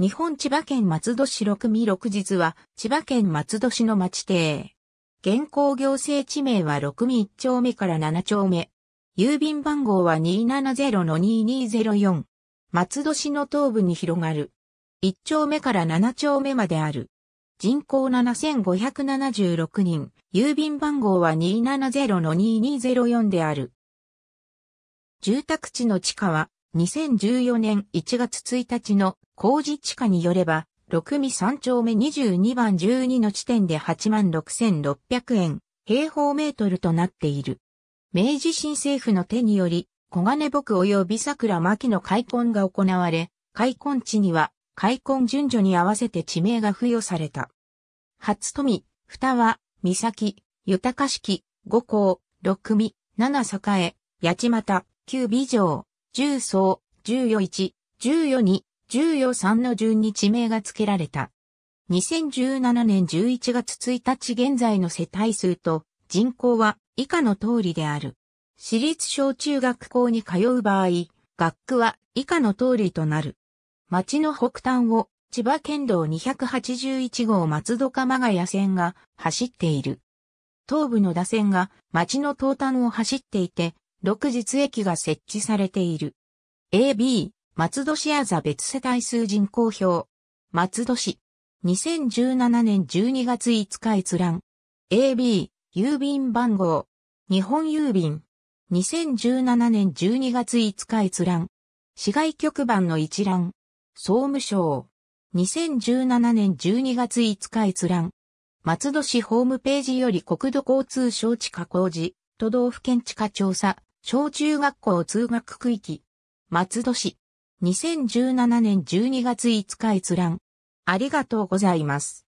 日本千葉県松戸市六味六日は、千葉県松戸市の町邸。現行行政地名は六味一丁目から七丁目。郵便番号は270-2204。松戸市の東部に広がる。一丁目から七丁目まである。人口7576人。郵便番号は270-2204である。住宅地の地下は、2014年1月1日の工事地下によれば、六味三丁目22番12の地点で86,600円、平方メートルとなっている。明治新政府の手により、小金牧及び桜牧の開墾が行われ、開墾地には、開墾順序に合わせて地名が付与された。初富、二は、三崎、豊敷、五甲、六味、七栄、八千又、九美城、重曹、十四、一、十与二、十与三の順に地名が付けられた。2017年11月1日現在の世帯数と人口は以下の通りである。私立小中学校に通う場合、学区は以下の通りとなる。町の北端を千葉県道281号松戸鎌ヶ谷線が走っている。東部の打線が町の東端を走っていて、6実駅が設置されている。AB、松戸市あざ別世帯数人公表。松戸市。2017年12月5日閲覧。AB、郵便番号。日本郵便。2017年12月5日閲覧。市外局番の一覧。総務省。2017年12月5日閲覧。松戸市ホームページより国土交通省地下工事、都道府県地下調査、小中学校通学区域。松戸市。2017年12月5日閲覧。ありがとうございます。